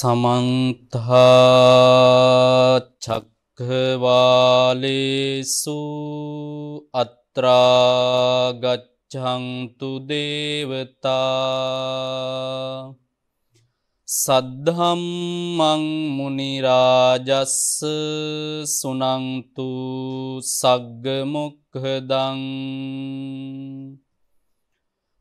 සමන්තාචක්හවාලේසු අත්‍රාගච්ඡංතු දේවතා සද්ධම්මං මුනිරාජස්ස සුනංතු සග්ගමොක්හදං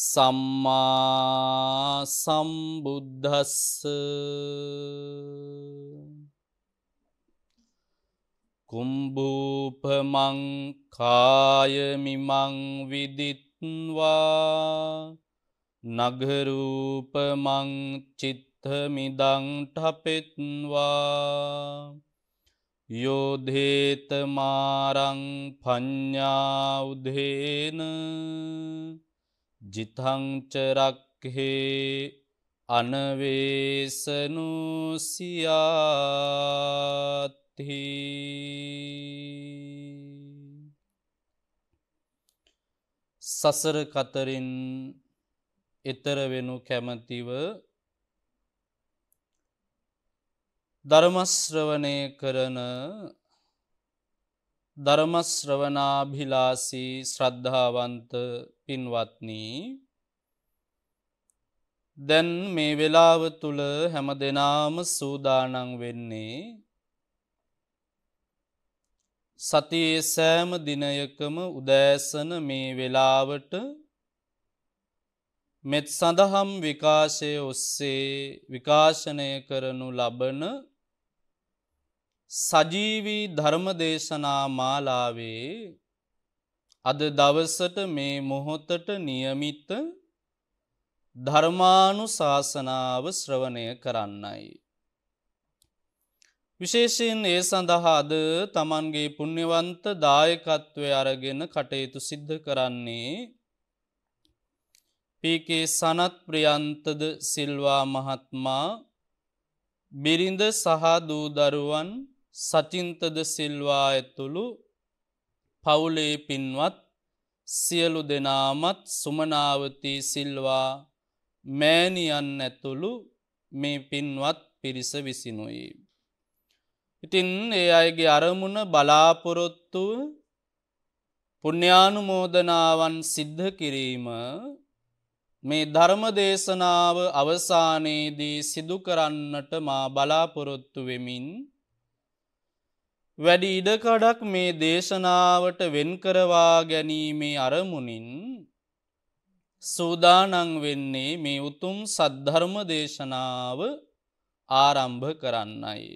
සම්මා සම්බුද්ධස්ස කුම්භූපමං කායමිමං විදිත්වා නගරූපමං චිත්හමිදං ටපෙත්වා යෝධේතමාරං ප්ඥාවදේන ජිතංචරක්හේ අනවේසනුසියාත්හි සසර කතරින් එතර වෙනු කැමතිව ධර්මශ්‍රවනය කරන ධර්මශ්‍රවනාභිලාසී ශ්‍රද්ධාවන්ත පින්වත්නී දැන් මේ වෙලාව තුළ හැම දෙනාම සූදානං වෙන්නේ සතියේ සෑම දිනයකම උදෑසන මේ වෙලාවට මෙත් සඳහම් විකාශය ඔස්සේ විකාශනය කරනු ලබන සජීවී ධර්මදේශනා මාලාවේ අද දවසට මේ මොහොතට නියමිත ධර්මානු ශාසනාව ශ්‍රවණය කරන්නයි. විශේෂයෙන් ඒ සඳහාද තමන්ගේ පුුණ්‍යවන්ත දායකත්වය අරගෙන කටයුතු සිද්ධ කරන්නේ පීකේ සනත් ප්‍රියන්තද සිල්වා මහත්මා බිරිඳ සහ දූදරුවන් සචින්තද සිල්වා ඇතුළු පවුලේ පින්වත් සියලු දෙනාමත් සුමනාවතී සිල්වා මෑණියන් ඇතුළු මේ පින්වත් පිරිස විසිනුයි. ඉතින් ඒ අයගේ අරමුණ බලාපොරොත්තු පුුණ්‍යානුමෝදනාවන් සිද්ධ කිරීම මේ ධර්ම දේශනාව අවසානයේදී සිදු කරන්නට මා බලාපොරොත්තු වෙමින් වැඩි ඉඩකඩක් මේ දේශනාවට වෙන්කරවා ගැනීමේ අරමුණින් සූදානං වෙන්නේ මේ උතුම් සද්ධර්ම දේශනාව ආරම්භ කරන්නයි.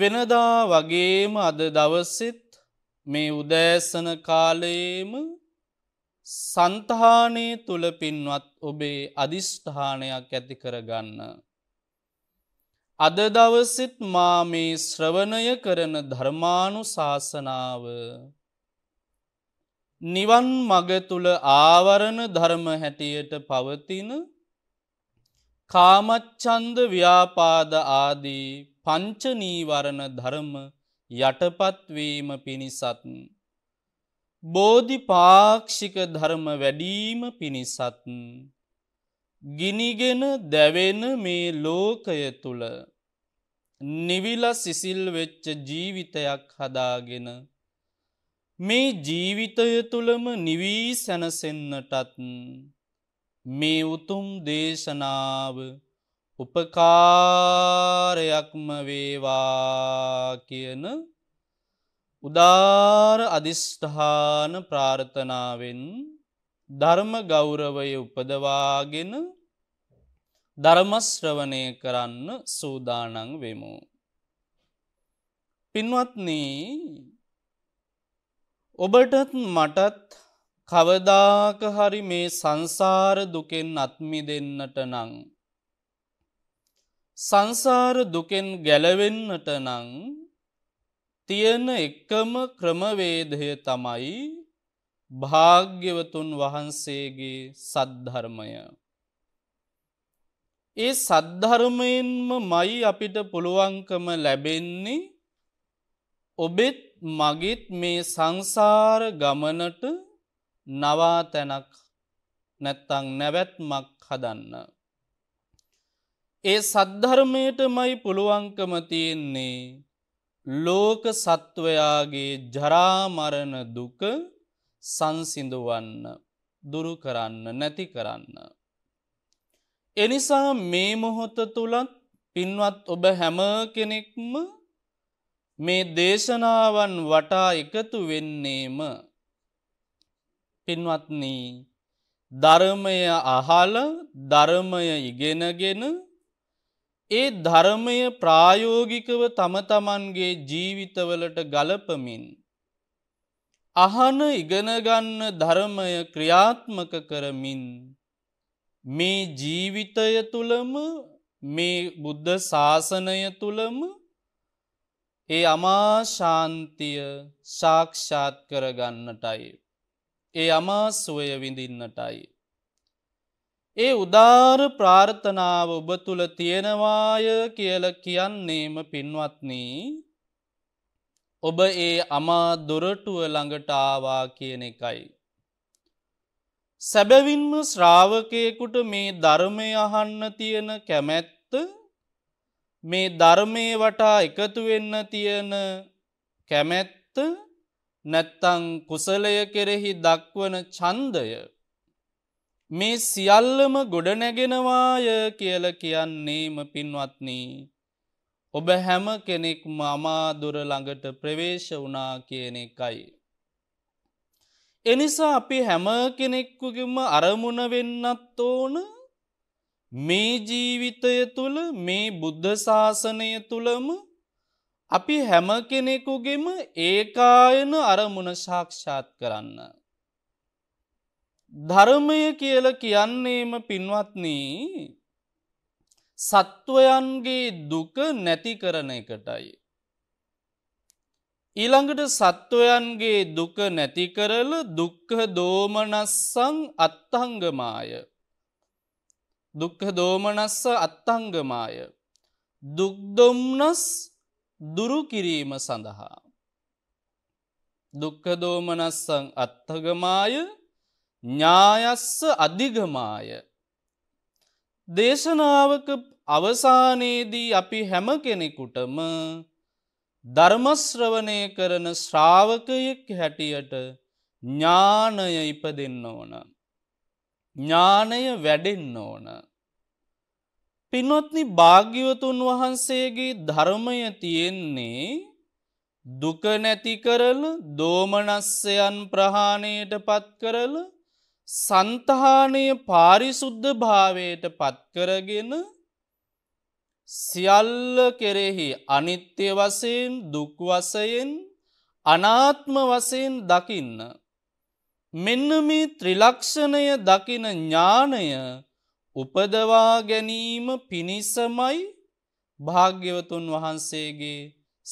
වෙනදා වගේම අද දවසිත් මේ උදෑසන කාලයේම සන්තහානේ තුළ පින්වත් ඔබේ අධිෂ්ඨානයක් ඇති කරගන්න. අද දවසිත් මා මේ ශ්‍රවණය කරන ධර්මානු ශාසනාව. නිවන් මග තුළ ආවරණ ධර්ම හැටියට පවතින කාමච්චන්ද ව්‍යාපාද ආදී පංචනීවරණ ධර්ම යටපත්වීම පිණිසත්. බෝධි පාක්ෂික ධර්ම වැඩීම පිණිසත්. ගිනිගෙන දැවෙන මේ ලෝකය තුළ නිවිල සිසිල් වෙච්ච ජීවිතයක් හදාගෙන මේ ජීවිතය තුළම නිවී සැනසෙන්නටත් මේ උතුම් දේශනාව උපකාරයක්ම වේවා කියන උදාර අධිෂ්ඨාන ප්‍රාර්ථනාවෙන් ධර්ම ගෞරවය උපදවාගෙන ධර්මශ්‍රවනය කරන්න සූදානං වෙමු. පින්වත්නී ඔබටත් මටත් කවදාක හරි මේ සංසාර දුකෙන් අත්මි දෙන්නට නං. සංසාර දුකෙන් ගැලවෙන්නට නං තියෙන එකම ක්‍රමවේදය තමයි භාග්‍යවතුන් වහන්සේගේ සද්ධර්මය. ඒ සද්ධර්මයෙන්ම මයි අපිට පුළුවන්කම ලැබෙන්නේ ඔබෙත් මගෙත් මේ සංසාර ගමනට නවා තැනක් නැත්තං නැවැත්මක් හදන්න. ඒ සද්ධර්මයට මයි පුළුවන්කම තියෙන්නේ ලෝක සත්වයාගේ ජරාමරණ දුක සංසිඳුවන්න දුරු කරන්න නැති කරන්න. එනිසා මේ මොහොත තුළත් පින්වත් ඔබ හැම කෙනෙක්ම මේ දේශනාවන් වටා එකතු වෙන්නේම පින්වත්නී ධර්මය අහල ධර්මය ඉගෙනගෙන ඒ ධර්මය ප්‍රායෝගිකව තම තමන්ගේ ජීවිතවලට ගලපමින් අහන ඉගෙනගන්න ධර්මය ක්‍රියාත්මක කරමින් මේ ජීවිතය තුළම මේ බුද්ධ ශාසනය තුළම ඒ අමා ශාන්තිය ශාක්ෂාත් කරගන්නටයි. ඒ අමා සුවය විඳින්නටයි. ඒ උදාර ප්‍රාර්ථනාව ඔබ තුළ තියෙනවාය කියල කියන්නේම පින්වත්නී ඔබ ඒ අමා දොරටුව ළඟට ආවා කියන එකයි. සැබැවින්ම ශ්‍රාවකයෙකුට මේ ධර්මය අහන්න තියෙන කැමැත්ත මේ ධර්මය වටා එකතු වෙන්න තියෙන කැමැත්ත නැත්තං කුසලය කෙරෙහි දක්වන චන්දය මේ සියල්ලම ගොඩනැගෙනවාය කියල කියන්නේම පින්වත්නී ඔබ හැම කෙනෙක් මමාදුර ළඟට ප්‍රවේශ වනා කියන එකයි. එනිසා අපි හැම කෙනෙක්කුගෙම අරමුණ වෙන්නත් ඕන මේ ජීවිතය තුළ මේ බුද්ධ ශාසනය තුළම අපි හැම කෙනෙකුගෙම ඒකායන අරමුණ ශාක්ෂාත් කරන්න. ධර්මය කියල කියන්නේම පින්වත්නී සත්වයන්ගේ දුක නැති කරන එකටයි. ඊළඟට සත්වයන්ගේ දුක නැති කරල දුක්හ දෝමනස්සං අත්තංගමාය. දුක්හ දෝමනස්ස අත්තංගමාය. දුක්දොම්නස් දුරුකිරීම සඳහා. දුක්කදෝමනස්සං අත්ථගමාය ඥායස්ස අධිගමාය දේශනාවක අවසානයේදී අපි හැම කෙනෙකුටම ධර්මශ්‍රවනය කරන ශ්‍රාවකයෙක් හැටියට ඥානය ඉප දෙන්න ඕන. ඥානය වැඩෙන්න ඕන. පිනොත්නි භාග්‍යවතුන් වහන්සේගේ ධර්මය තියෙන්නේ දුක නැති කරල දෝමනස්සයන් ප්‍රහාණයට පත් කරල සන්තහානය පාරිසුද්ධ භාවයට පත්කරගෙන සියල්ල කෙරෙහි අනිත්‍ය වසයෙන් දුක්වසයෙන් අනාත්ම වසයෙන් දකින්න. මෙන්න මේ ත්‍රිලක්ෂණය දකින ඥානය උපදවා ගැනීම පිණිසමයි භාග්‍යවතුන් වහන්සේගේ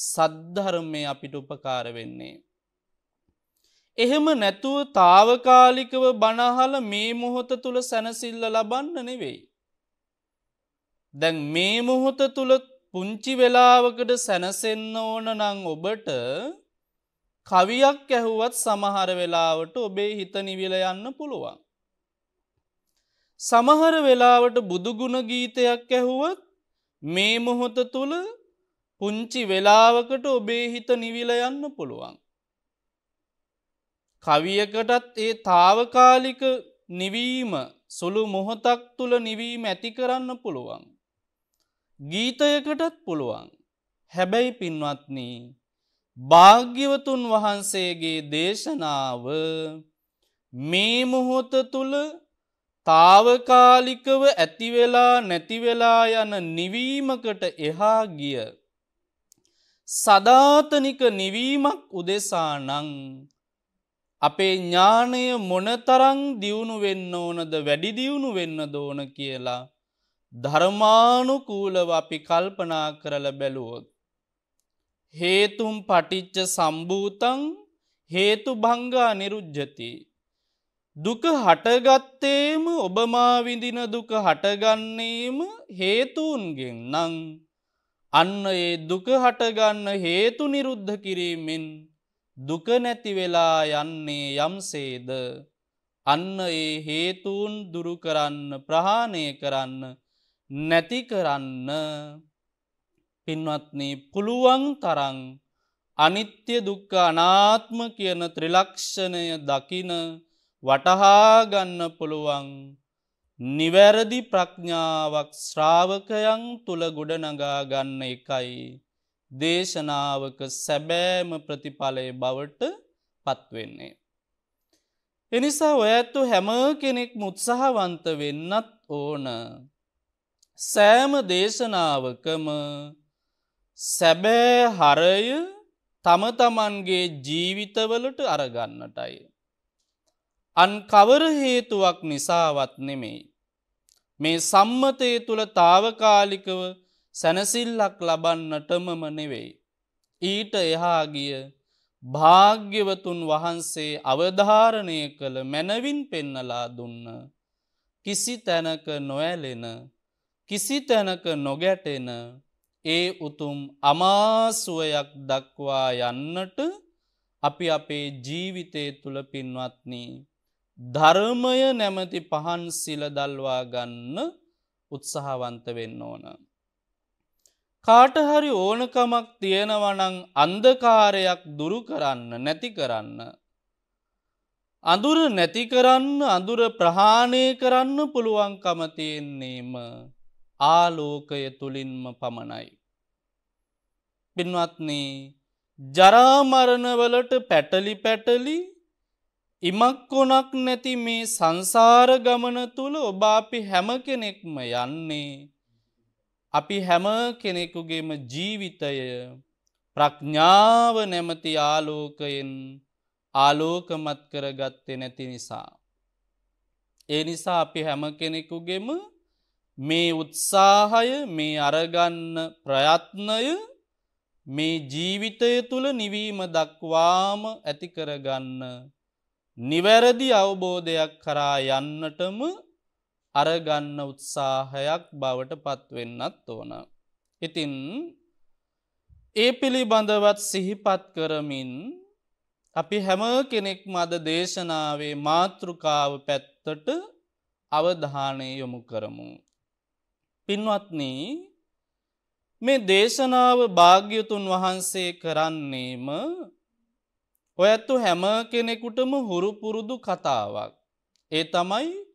සද්ධර්මය අපිට උපකාර වෙන්නේ. එහෙම නැතුව තාවකාලිකව බනහල මේ මොහොත තුළ සැනසිල්ල ලබන්න නෙවෙයි. දැන් මේ මොහොත තුළ පුංචි වෙලාවකට සැනසෙන්න ඕන නං ඔබට කවියක් ඇහුවත් සමහර වෙලාවට ඔබේ හිත නිවිල යන්න පුළුවන්. සමහර වෙලාවට බුදුගුණ ගීතයක් ඇහුවත් මේ මොහොත තුළ පුංචි වෙලාවකට ඔබේ හිත නිවිල යන්න පුළුවන්. කවියකටත් ඒ තාවකාලික නිවීම සුළු මොහොතක් තුළ නිවීම ඇති කරන්න පුළුවන්. ගීතයකටත් පුළුවන්. හැබැයි පින්වත්නී භාග්‍යවතුන් වහන්සේගේ දේශනාව මේ මොහොත තුළ තාවකාලිකව ඇතිවෙලා නැතිවෙලා යන නිවීමකට එහා ගිය. සදාතනික නිවීමක් උදෙසා නං අපේ ඥානය මොනතරං දියුණු වෙන්න ඕනද වැඩි දියුණු වෙන්න දෝන කියලා ධර්මානුකූලව අපි කල්පනා කරල බැලුවොත්. හේතුම් පටිච්ච සම්භූතං හේතු භංගා නිරුද්ධති. දුක හටගත්තේම ඔබමාවිඳින දුක හටගන්නේම හේතුන්ගෙන් නං අන්න ඒ දුක හටගන්න හේතු නිරුද්ධ කිරීමෙන් දුක නැති වෙලා යන්නේ යම්සේද අන්න ඒ හේතුන් දුරු කරන්න ප්‍රහාණය කරන්න නැති කරන්න පින්වත්න පුළුවන් තරං අනිත්‍ය දුක්ක අනාත්ම කියන ත්‍රිලක්ෂණය දකින වටහාගන්න පුළුවන් නිවැරදි ප්‍රඥාවක් ශ්‍රාවකයන් තුළ ගොඩනගා ගන්න එකයි. දේශනාවක සැබෑම ප්‍රතිඵලය බවට පත්වෙන්නේ. එනිසා ඔයඇත්තු හැම කෙනෙක් මුත්සාහවන්ත වෙන්නත් ඕන. සෑම දේශනාවකම සැබෑ හරය තම තමන්ගේ ජීවිතවලට අරගන්නටයි. අන් කවර හේතුවක් නිසාවත් නෙමෙයි. මේ සම්මතය තුළ තාවකාලිකව සැනසිල්ලක් ලබන්නටමම නෙවෙයි. ඊට එහාගිය භාග්‍යවතුන් වහන්සේ අවධාරණය කළ මැනවින් පෙන්නලා දුන්න. කිසි තැනක නොඇලෙන කිසි තැනක නොගැටෙන ඒ උතුම් අමාසුවයක් දක්වා යන්නට අපි අපේ ජීවිතය තුළ පින්වත්නී. ධර්මය නැමති පහන් සිල දල්වා ගන්න උත්සාහවන්ත වෙන්න ඕන. කාටහරි ඕනකමක් තියෙනවනං අන්දකාරයක් දුරු කරන්න නැති කරන්න. අඳුර නැති කරන්න අඳුර ප්‍රහාණය කරන්න පුළුවන්කම තියෙන්නේම ආලෝකය තුළින්ම පමණයි. පින්වත්නේ ජරාමරණවලට පැටලි පැටලි ඉමක්කොනක් නැති මේ සංසාර ගමන තුළ ඔබාපි හැම කෙනෙක්ම යන්නේ අපි හැම කෙනෙකුගේම ජීවිතය ප්‍රඥාව නැමති ආලෝකයෙන් ආලෝකමත් කරගත්තේ නැති නිසා. ඒ නිසා අපි හැම කෙනෙකුගෙම මේ උත්සාහය මේ අරගන්න ප්‍රයත්නය මේ ජීවිතය තුළ නිවීම දක්වාම ඇති කරගන්න නිවැරදි අවබෝධයක් කරා යන්නටම අරගන්න උත්සාහයක් බවට පත්වෙන්නත් ඕන. ඉතින් ඒ පිළිබඳවත් සිහිපත් කරමින් අපි හැම කෙනෙක් මද දේශනාවේ මාතෘකාව පැත්තට අවධානය යොමු කරමු. පින්වත්න මේ දේශනාව භාග්‍යතුන් වහන්සේ කරන්නේම ඔයත්තු හැම කෙනෙකුටම හුරුපුරුදු කතාවක්. ඒ තමයි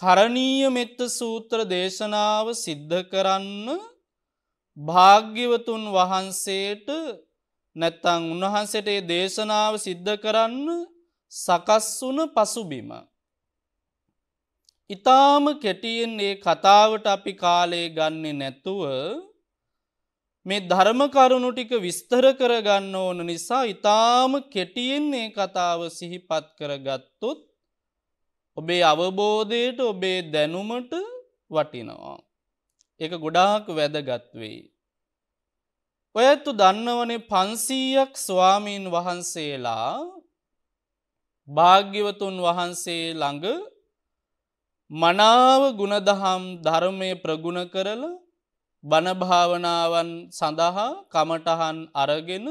කරණීය මෙත්ත සූත්‍ර දේශනාව සිද්ධ කරන්න භාග්‍යවතුන් වහන්සේට නැත්තං උන්වහන්සට ඒ දේශනාව සිද්ධ කරන්න සකස් වුන පසුබිම. ඉතාම කෙටියෙන් ඒ කතාවට අපි කාලේ ගන්නේ නැතුව මේ ධර්ම කරුණු ටික විස්තර කරගන්න ඕන නිසා ඉතාම කෙටියෙන් ඒ කතාව සිහිපත් කරගත්තොත් ඔබේ අවබෝධයට ඔබේ දැනුමට වටිනවා. එක ගොඩාක් වැදගත්වෙයි. ඔයත්තු දන්නවනේ පන්සීයක් ස්වාමීන් වහන්සේලා භාග්‍යවතුන් වහන්සේ ළඟ මනාව ගුණදහම් ධර්මය ප්‍රගුණ කරල බණභාවනාවන් සඳහා කමටහන් අරගෙන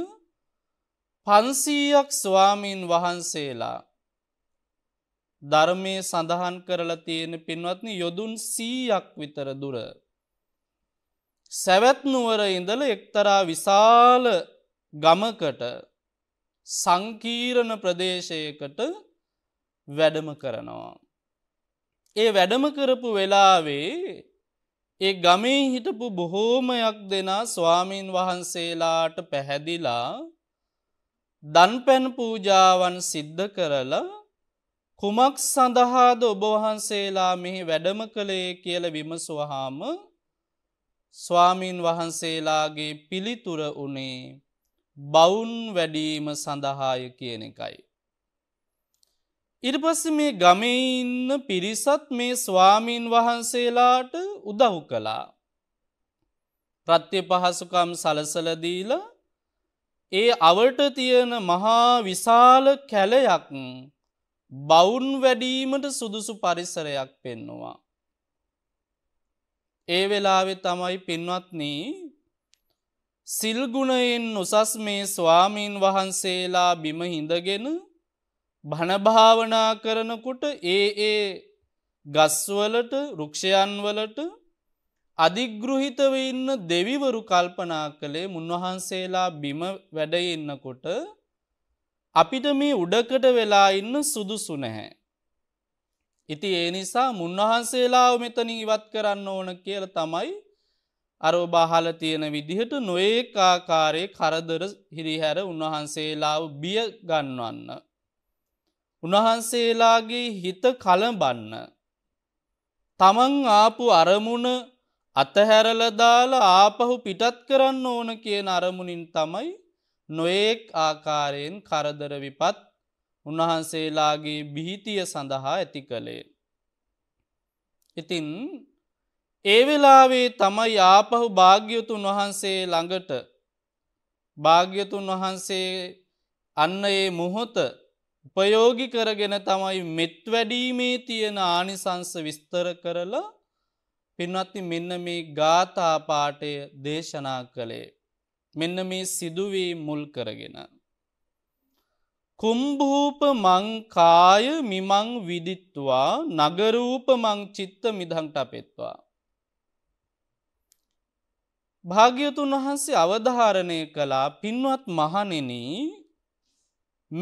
පන්සීයක් ස්වාමීන් වහන්සේලා ධර්මය සඳහන් කරලා තියෙන පින්වත්න යොදුන් සීයක් විතර දුර. සැවැත්නුවර ඉඳල එක්තරා විශාල ගමකට සංකීරණ ප්‍රදේශයකට වැඩම කරනවා. ඒ වැඩම කරපු වෙලාවේ ඒ ගමේ හිටපු බොහෝමයක් දෙනා ස්වාමීන් වහන්සේලාට පැහැදිලා දන්පැන් පූජාවන් සිද්ධ කරලා කුමක් සඳහාද ඔබවහන්සේලා මෙහි වැඩම කළේ කියල විමසුවහාම ස්වාමීන් වහන්සේලාගේ පිළිතුර වනේ බවුන් වැඩීම සඳහාය කියන එකයි. ඉරිපස්ස මේ ගමඉන්න පිරිසත් මේ ස්වාමීන් වහන්සේලාට උදහු කළා. ප්‍රත්‍ය පහසුකම් සලසලදීල ඒ අවට තියෙන මහා විශාල කැලයක් බවුන් වැඩීමට සුදුසු පරිසරයක් පෙන්නවා. ඒ වෙලාවෙ තමයි පින්වත්නී සිල්ගුණයෙන් උසස් මේ ස්වාමීන් වහන්සේලා බිම හිඳගෙන භණභාවනා කරනකුට ඒ ඒ ගස්වලට රුක්ෂයන්වලට අධිගෘහිතව ඉන්න දෙවිවරු කල්පනා කළේ මුන්වහන්සේලා බිම වැඩඉන්නකොට අපිට මේ උඩකට වෙලා ඉන්න සුදුසු නැහැ. ඉති ඒ නිසා මුන්වහන්සේලාව මෙතනින් ඉවත් කරන්න ඕන කියල තමයි අරෝ බාහල තියෙන විදිහට නොඒක් ආකාරයේ කරදර හිරිහැර උන්වහන්සේලාව බිය ගන්නවන්න. උන්වහන්සේලාගේ හිත කලබන්න. තමන් ආපු අරමුණ අතහැරලදාල ආපහු පිටත් කරන්න ඕන කියන අරමුණින් තමයි නොයෙක් ආකාරයෙන් කරදර විපත් උන්වහන්සේලාගේ බිහිතිය සඳහා ඇති කළේ. ඉතින් ඒ වෙලාවේ තමයි ආපහු භාග්‍යතුන් වහන්සේ ළඟට භාග්‍යතුන් වහන්සේ අන්න ඒ මුහොත උපයෝගි කරගෙන තමයි මෙත් වැඩීමේ තියෙන ආනිසංස විස්තර කරලා පින්වත්ති මෙන්න මේ ගාථාපාටය දේශනා කළේ. මෙන්න මේ සිදුවේ මුල් කරගෙන. කුම්භූප මංකාය මිමං විදිත්වා නගරූප මංචිත්ත මිදහට අපෙත්වා. භාග්‍යතුන් වහන්සේ අවධාරණය කළා පින්වත් මහනෙන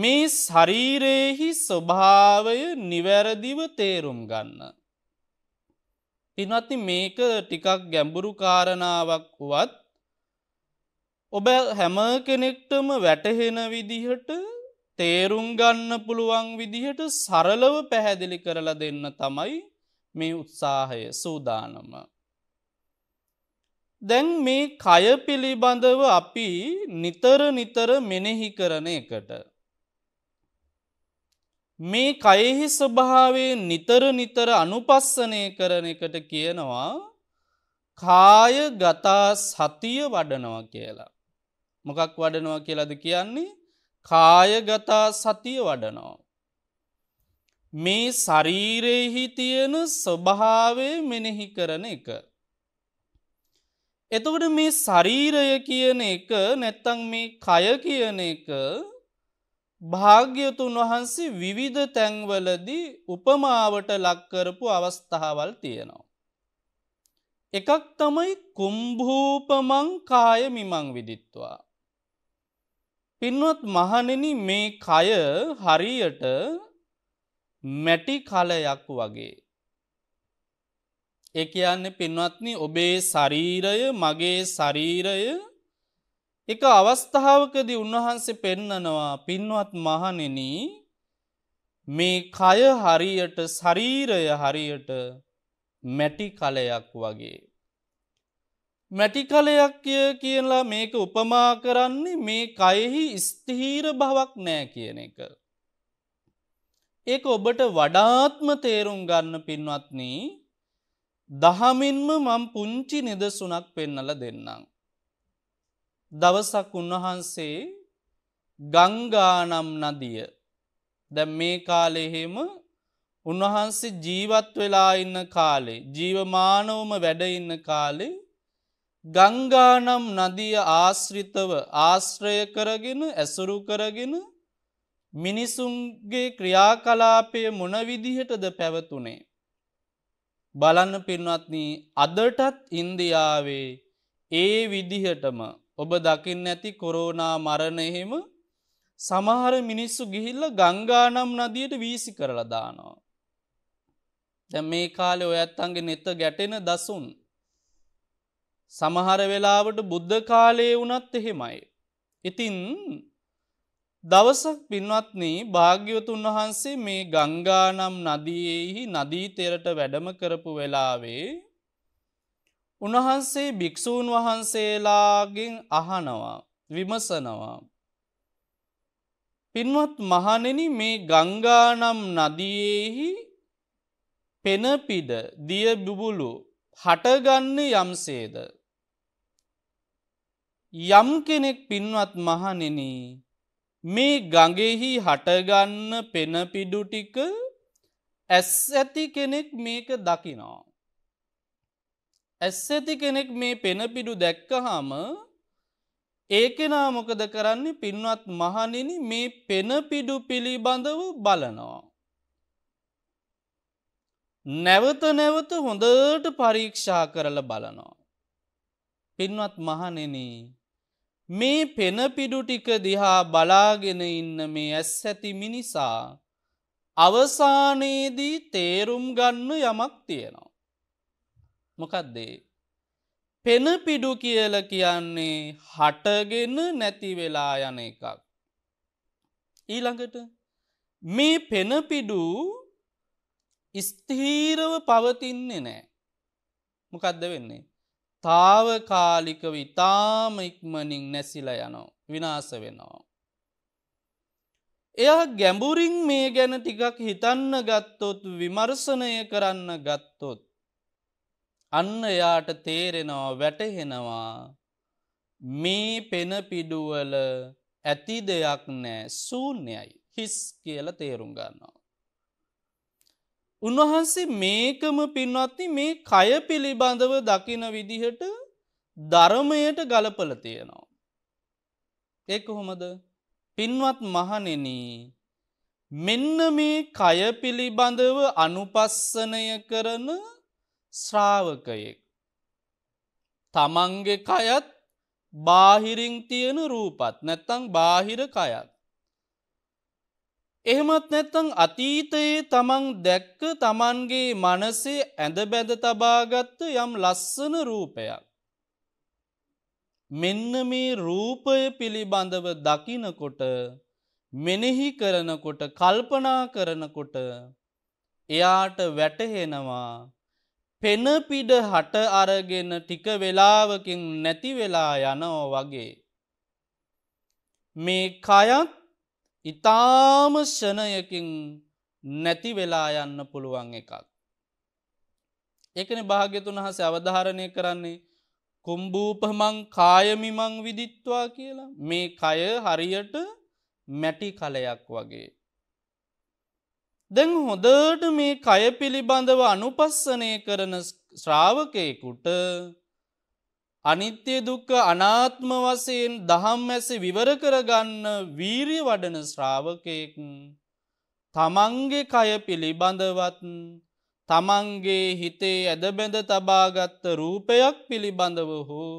මේ ශරීරයෙහි ස්වභාවය නිවැරදිව තේරුම් ගන්න. පින්වත්ති මේක ටිකක් ගැඹුරු කාරණාවක් වුවත් ඔබ හැම කෙනෙක්ටම වැටහෙන විදිහට තේරුම් ගන්න පුළුවන් විදිහට සරලව පැහැදිලි කරලා දෙන්න තමයි මේ උත්සාහය සූදානම. දැන් මේ කය පිළිබඳව අපි නිතර නිතර මෙනෙහි කරන එකට. මේ කයෙහි ස්වභාවේ නිතර නිතර අනුපස්සනය කරන එකට කියනවා කාය ගතා සතිය වඩනවා කියලා. මොකක් වඩනවා කියලද කියන්නේ කායගතා සතිය වඩනෝ. මේ ශරීරයෙහි තියෙන ස්වභාවේ මෙනෙහි කරන එක. එතකට මේ ශරීරය කියන එක නැත්තං මේ කය කියන එක භාග්‍යතුන් වහන්සේ විවිධ තැන්වලදී උපමාවට ලක්කරපු අවස්ථාවල් තියෙනවා. එකක් තමයි කුම්භූපමං කාය මිමං විදිත්වා. පින්වත් මහනෙන මේ කය හරියට මැටි කලයක් වගේ. ඒ කියන්න පින්වත්නි ඔබේ ශරීරය මගේ ශරීරය එක අවස්ථාවකදී උන්වහන්සේ පෙන්නනවා පින්වත් මහනෙන මේ කය හරියට ශරීරය හරියට මැටි කලයක් වගේ. මැටිකලයක් කියලා මේක උපමා කරන්නේ මේ කයෙහි ස්තීර භවක් නෑ කියන එක. ඒක ඔබට වඩාත්ම තේරුම් ගන්න පින්වත්නී දහමින්ම මම් පුංචි නිදසුනක් පෙන්නල දෙන්නම්. දවසක් උන්වහන්සේ ගංගානම් නදිය දැ මේ කාලෙහෙම උන්වහන්සේ ජීවත් වෙලා ඉන්න කාලේ ජීවමානවම වැඩඉන්න කාලේ ගංගානම් නදිය ආශ්‍රිතව ආශ්‍රය කරගෙන ඇසුරු කරගෙන මිනිසුන්ගේ ක්‍රියාකලාපය මොන විදිහටද පැවතුනේ. බලන්න පින්වත්න අදටත් ඉන්දියාවේ ඒ විදිහටම ඔබ දකින්න ඇති කොරෝනා මරණ එහෙම සමහර මිනිස්සු ගිහිල්ල ගංගානම් නදියට වීසි කරලදානවා. දැ මේ කාලෙ ඔයත්තන්ගේ නෙත ගැටෙන දසුන්. සමහර වෙලාවට බුද්ධ කාලයේ වනත් එහෙමයි. ඉතින් දවසක් පින්වත්න භාග්‍යවතුන් වහන්සේ මේ ගංගානම් නදියෙහි නදී තෙරට වැඩම කරපු වෙලාවේ උන්වහන්සේ භික්‍ෂූන් වහන්සේලාගෙන් අහනවා විමසනවා. පින්වත් මහනෙන මේ ගංගානම් නදියෙහි පෙනපිඩ දිය බුබුලු හටගන්නේ යම්සේද යම් කෙනෙක් පින්වත් මහනෙන මේ ගඟෙහි හටගන්න පෙනපිඩු ටික ඇස් ඇති කෙනෙක් මේක දකිනවා. ඇස් ඇති කෙනෙක් මේ පෙනපිඩු දැක්කහාම ඒකෙනා මොකද කරන්නේ පින්වත් මහනෙන මේ පෙනපිඩු පිළිබඳව බලනවා. නැවත නැවත හොඳට පරීක්ෂා කරල බලනවා. පින්වත් මහනෙනී මේ පෙනපිඩුටික දිහා බලාගෙන ඉන්න මේ ඇස් ඇති මිනිසා අවසානයේදී තේරුම් ගන්න යමක් තියෙනවා. මොකක්දේ. පෙනපිඩු කියල කියන්නේ හටගෙන නැතිවෙලා යන එකක්. ඊළඟට මේ පෙනපිඩු ස්තීරව පවතින්නේ නෑ. මොකක්ද වෙන්නේ. තාවකාලිකව ඉතාම ඉක්මනින් නැසිල යනෝ විනාස වෙනවා. එයා ගැඹුරින් මේ ගැන ටිකක් හිතන්න ගත්තොත් විමර්සනය කරන්න ගත්තොත්. අන්න එයාට තේරෙනවා වැටහෙනවා මේ පෙනපිඩුවල ඇති දෙයක් නෑ සූන්‍යයි හිස් කියල තේරුම් ගන්නවා. උන්වහන්සේ මේකම පින්වත්ති මේ කය පිළිබඳව දකින විදිහට ධර්මයට ගලපල තියෙනවා. ඒ කොහොමද පින්වත් මහනෙන මෙන්න මේ කය පිළිබඳව අනුපස්සනය කරන ශ්‍රාවකයෙක්. තමන්ගේ කයත් බාහිරින් තියෙන රූපත් නැත්තං බාහිර කයත්. එහෙමත් නැත්තං අතීතයේ තමන් දැක්ක තමන්ගේ මනසේ ඇඳ බැඳ තබාගත්ත යම් ලස්සන රූපයක්. මෙන්න මේ රූපය පිළිබඳව දකිනකොට මෙනෙහි කරනකොට කල්පනා කරනකොට එයාට වැටහෙනවා පෙනපිඩ හට අරගෙන ටික වෙලාවකින් නැතිවෙලා යනෝ වගේ. මේ කයත් ඉතාම ෂණයකින් නැති වෙලා යන්න පුළුවන් එකක්. එකන භාග්‍යතුන් හස අවධාරණය කරන්නේ කුම්භූපමං කායමිමං විදිත්වා කියලා මේ කය හරියට මැටි කලයක් වගේ. දැන් හොදට මේ කය පිළිබඳව අනුපස්සනය කරන ශ්‍රාවකයකුට අනිත්‍ය දුක්ක අනාත්ම වසයෙන් දහම් ඇස විවර කරගන්න වීරිය වඩන ශ්‍රාවකයෙක් තමන්ගේ කය පිළිබඳවත් තමන්ගේ හිතේ ඇදබැඳ තබාගත්ත රූපයක් පිළිබඳව හෝ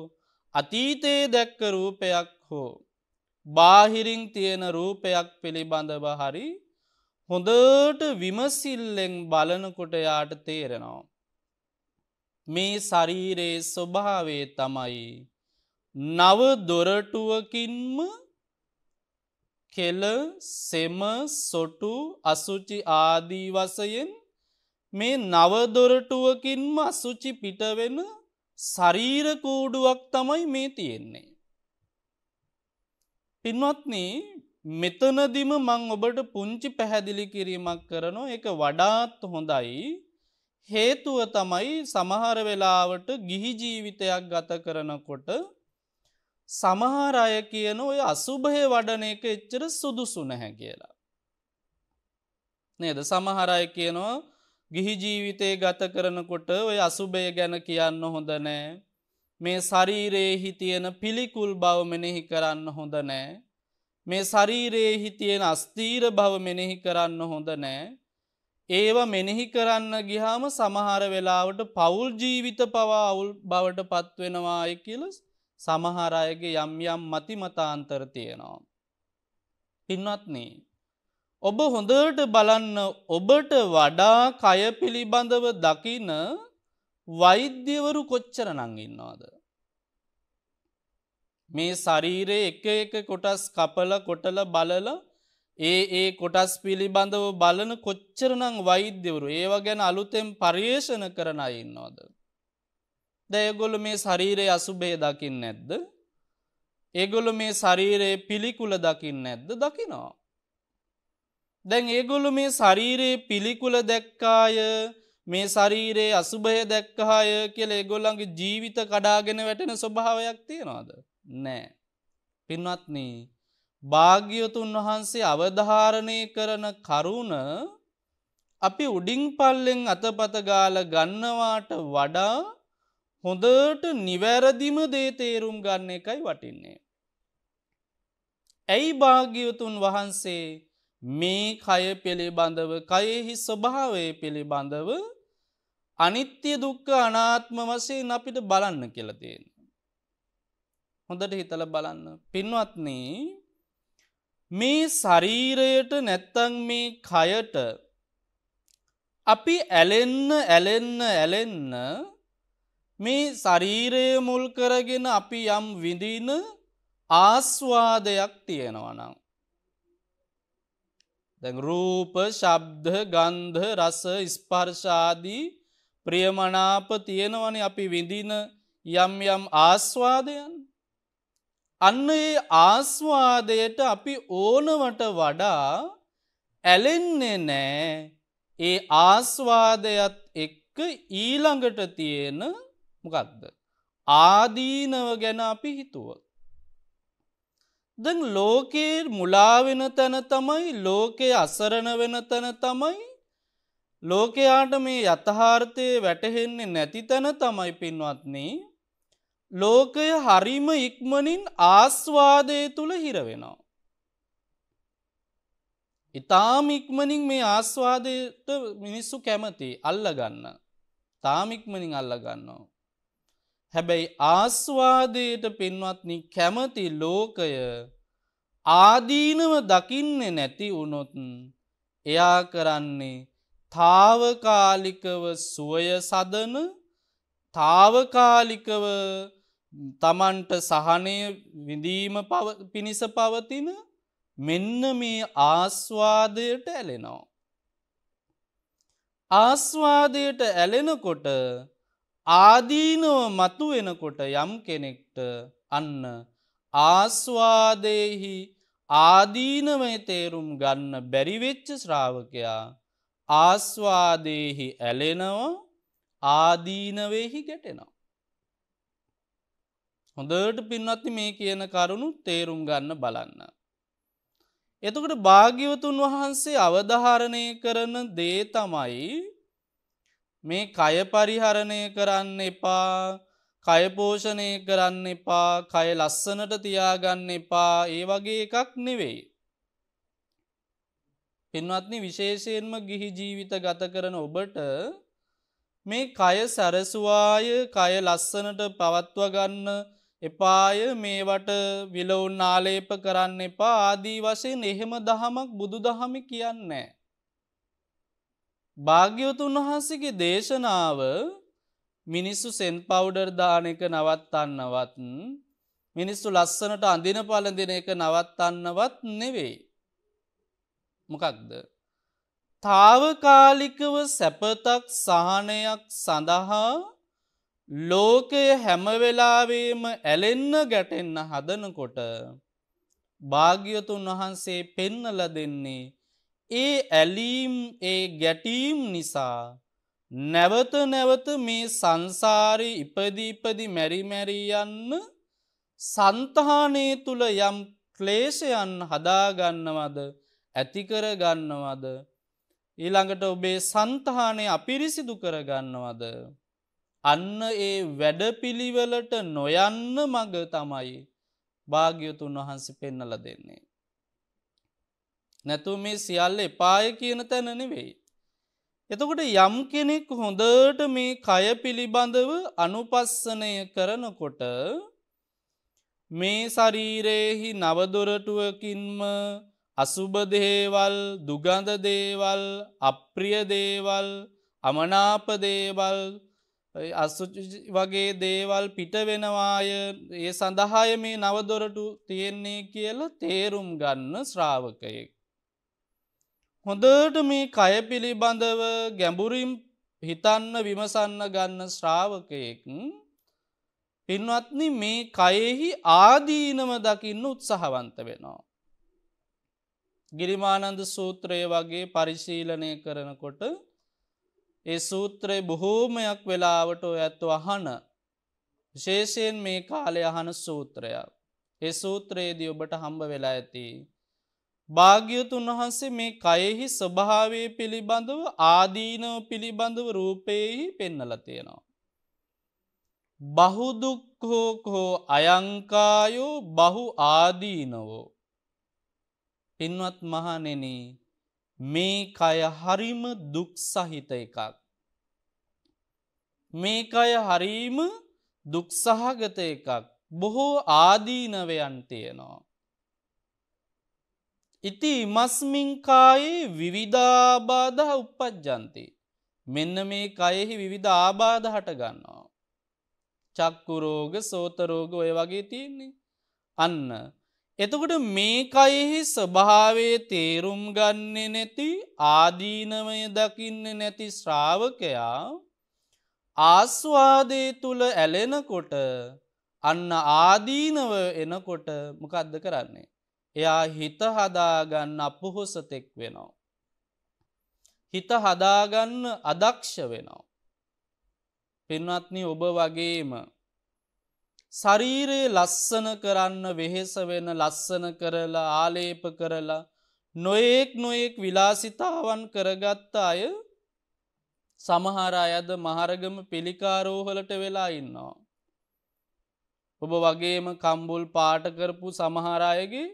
අතීතයේ දැක්ක රූපයක් හෝ බාහිරින් තියෙන රූපයක් පිළිබඳව හරි හොඳට විමසිල්ලෙන් බලනකොට යාට තේරෙනවා. මේ ශරීරයේ ස්වභාවේ තමයි. නව දොරටුවකින්ම කෙල සෙම සොටු අසුචි ආදී වසයෙන් මේ නවදොරටුවකින්ම අසුචි පිටවෙන ශරීරකූඩුවක් තමයි මේ තියෙන්නේ. පින්වත්න මෙතනදිම මං ඔබට පුංචි පැහැදිලි කිරීමක් කරනවා එක වඩාත් හොඳයි හේතුව තමයි සමහර වෙලාවට ගිහි ජීවිතයක් ගත කරනකොට සමහර අය කියන ඔය අසුභය වඩන එක එච්චර සුදුසු නැහැ කියලා. නේද සමහර අය කියනවා ගිහි ජීවිතය ගත කරනකොට ඔය අසුභය ගැන කියන්න හොඳ නෑ. මේ ශරීරයෙහි තියෙන පිළිකුල් බව මෙනෙහි කරන්න හොඳ නෑ. මේ ශරීරයෙහි තියෙන අස්තීර බව මෙනෙහි කරන්න හොඳ නෑ. ඒව මෙනෙහි කරන්න ගිහාම සමහර වෙලාවට පවුල් ජීවිත පවා අවුල් බවට පත්වෙනවාය කියල සමහර අයගේ යම් යම් මති මතාන්තර තියෙනවා. පින්වත්නී. ඔබ හොඳට බලන්න ඔබට වඩා කය පිළිබඳව දකින වෛද්‍යවරු කොච්චර නංගින්නවාද. මේ ශරීරය එක එක කොටස් කපල කොටල බලලා ඒ ඒ කොටස් පිළිබඳව බලන කොච්චරනං වෛද්‍යවරු ඒවා ගැන අලුතෙන් පර්යේෂණ කරන ඉන්නවාද. දැයගොල මේ ශරීරය අසුභේ දකිින් නැද්ද. ඒගොල මේ ශරීරයේ පිළිකුල දකිින් නැද්ද දකිනවා. දැන් ඒගොලු මේ ශරීරයේ පිළිකුල දැක්කාය මේ ශරීරයේ අසුභය දැක්කහාය කියල ඒගොල්ලන්ගේ ජීවිත කඩාගෙන වැටෙන ස්වභාවයක් තියෙනවාද නෑ පින්වත්නී භාග්‍යවතුන් වහන්සේ අවධාරණය කරන කරුණ අපි උඩින් පල්ලෙන් අතපත ගාල ගන්නවාට වඩා හොඳට නිවැරදිම දේ තේරුම් ගන්න එකයි වටින්නේ. ඇයි භාග්‍යවතුන් වහන්සේ මේ කය පිළිබඳව කයෙහි ස්වභාවය පිළිබඳව අනිත්‍ය දුක්ක අනාත්ම වසයෙන් අපිට බලන්න කියලතියෙන්. හොඳට හිතල බලන්න පින්වත්න්නේ මේ ශරීරයට නැත්තං මේ කයට අපි ඇලෙන්න ඇලෙන්න ඇලෙන්න මේ ශරීරය මුල් කරගෙන අපි යම් විඳින ආස්වාදයක් තියෙනවනම්. දැ රූප ශබ්ද ගන්ධ රස ස්පර්ශාදී ප්‍රියමනාප තියෙනවන අපි විඳින යම් යම් ආස්වාදයන් අන්න ඒ ආස්වාදයට අපි ඕනවට වඩා ඇලෙන්නේ නෑ ඒ ආස්වාදයත් එක්ක ඊළඟට තියෙන මොකක්ද. ආදීනව ගැන අපි හිතුවත්. දැන් ලෝකයේ මුලාවෙන තැන තමයි ලෝකය අසරණ වෙන තැන තමයි ලෝකයාට මේ යථහාර්ථය වැටහෙන්නේ නැති තැන තමයි පින්වත්න්නේ ලෝකය හරිම ඉක්මනින් ආස්වාදය තුළ හිරවෙනවා. ඉතාම ඉක්මනින් මේ ආස්වාදයට මිනිස්සු කැමති අල්ලගන්න. තාමික්මනින් අල්ලගන්නවා. හැබැයි ආස්වාදයට පෙන්වත්නි කැමති ලෝකය ආදීනව දකින්නේ නැති වුනොතුන් එයා කරන්නේ තාවකාලිකව සුවය සදන තාවකාලිකව තමන්ට සහනය විඳීම පිණිස පවතින මෙන්න මේ ආස්වාදයට ඇලෙනෝ. ආස්වාදයට ඇලෙනකොට ආදීනෝ මතු වෙනකොට යම් කෙනෙක්ට අන්න ආස්වාදයෙහි ආදීනවය තේරුම් ගන්න බැරිවෙච්ච ශ්‍රාවකයා ආස්වාදයෙහි ඇලෙනව ආදීනවෙහි ගැටෙනවා. හොඳට පින්වත්ති මේ කියන කරුණු තේරුම් ගන්න බලන්න. එතකට භාග්‍යවතුන් වහන්සේ අවධාරණය කරන දේ තමයි මේ කය පරිහරණය කරන්න එපා කයපෝෂණය කරන්න එපා කය ලස්සනට තියාගන්න එපා ඒ වගේ එකක් නෙවෙයි. පින්වත්නි විශේෂයෙන්ම ගිහි ජීවිත ගත කරන ඔබට මේ කය සැරසුවාය කය ලස්සනට පවත්වගන්න එපාය මේවට විලවුන් ආලේප කරන්න එපා ආදී වසයෙන් එහෙම දහමක් බුදු දහමි කියන්නේ. භාග්‍යවතුන් වහන්සේගේ දේශනාව මිනිස්සු සෙන් පවුඩර් දාන එක නවත්තන්නවත් මිනිස්සු ලස්සනට අඳින පලඳින එක නවත්තන්නවත් නෙවෙයි. මොකක්ද. තාවකාලිකව සැපතක් සහනයක් සඳහා ලෝකය හැමවෙලාවේම ඇලෙන්න ගැටෙන්න හදනකොට භාග්‍යතුන් වහන්සේ පෙන්නල දෙන්නේ ඒ ඇලීම් ඒ ගැටීම් නිසා නැවත නැවත මේ සංසාරි ඉපදීපදි මැරිමැරීයන්න සන්තහානේ තුළ යම් ක්ලේෂයන් හදාගන්නවද ඇතිකරගන්නවද ඊළඟට ඔබේ සන්තහානය අපිරිසිදු කරගන්නවද අන්න ඒ වැඩපිළිවෙලට නොයන්න මඟ තමයි භාග්‍යතුන් වහන්ස පෙන්නල දෙන්නේ. නැතු මේ සියල්ල එපාය කියන තැන නෙවෙයි. එතකොට යම් කෙනෙක් හොඳට මේ කය පිළිබඳව අනුපස්සනය කරනකොට මේ ශරීරයෙහි නවදොරටුවකින්ම අසුබදේවල් දුගඳදේවල් අප්‍රිය දේවල් අමනාපදේවල් අස්සුචි වගේ දේවල් පිට වෙනවාය ඒ සඳහාය මේ නවදොරටු තියෙන්නේ කියල තේරුම් ගන්න ශ්‍රාවකයෙක්. හොඳට මේ කය පිළිබඳව ගැඹුරින් හිතන්න විමසන්න ගන්න ශ්‍රාවකයෙක් පින්වත්නි මේ කයෙහි ආදීනම දකින්න උත්සහවන්ත වෙනවා. ගිරිමානන්ද සූත්‍රය වගේ පරිශීලනය කරනකොට ඒ සූත්‍රයේ බොහෝමයක් වෙලාවට ඇත්තු අහන ශේෂයෙන් මේ කාලය අහන සූත්‍රයක්. ඒ සූත්‍රයේදී ඔබට හම්බ වෙලා ඇති. භාග්‍යතුන් වහන්සේ මේ කයෙහි ස්වභාවය පිළිබඳව ආදීනව පිළිබඳව රූපයෙහි පෙන්නල තියෙනවා. බහුදුක්හෝකෝ අයංකායෝ බහු ආදීනවෝ. පින්වත් මහනෙනී මේ කය හරිම දුක් සහිත එකක්. මේකය හරීම දුක්සහගත එකක් බොහෝ ආදීනවයන් තියෙනවා. ඉති ඉමස්මින්කායේ විවිධාබාධ උපපජ්ජන්ති. මෙන්න මේ කයෙහි විවිධ ආබාධ හටගන්නවා. චක්කුරෝග සෝතරෝග ඔය වගේ තියෙන්නේ. අන්න එතකොට මේකයෙහි ස්වභාවේ තේරුම් ගන්නේ නැති ආදීනමය දකින්න නැති ශ්‍රාවකයා ආස්වාදේ තුළ ඇලෙනකොට අන්න ආදීනව එනකොට මොකද්ද කරන්නේ. එයා හිත හදාගන්න අපොහොසතෙක් වෙනවා. හිත හදාගන්න අදක්ෂ වෙනවා. පෙන්වත්නි ඔබ වගේම ශරීරයේ ලස්සන කරන්න වෙහෙස වෙන ලස්සන කරලා ආලේප කරලා නොයෙක් නොයෙක් විලාසිතාවන් කරගත්ත අය සමහර අයද මහරගම පිළිකාරෝහලට වෙලා ඉන්නවා. ඔබ වගේම කම්බුල් පාටකරපු සමහරයගේ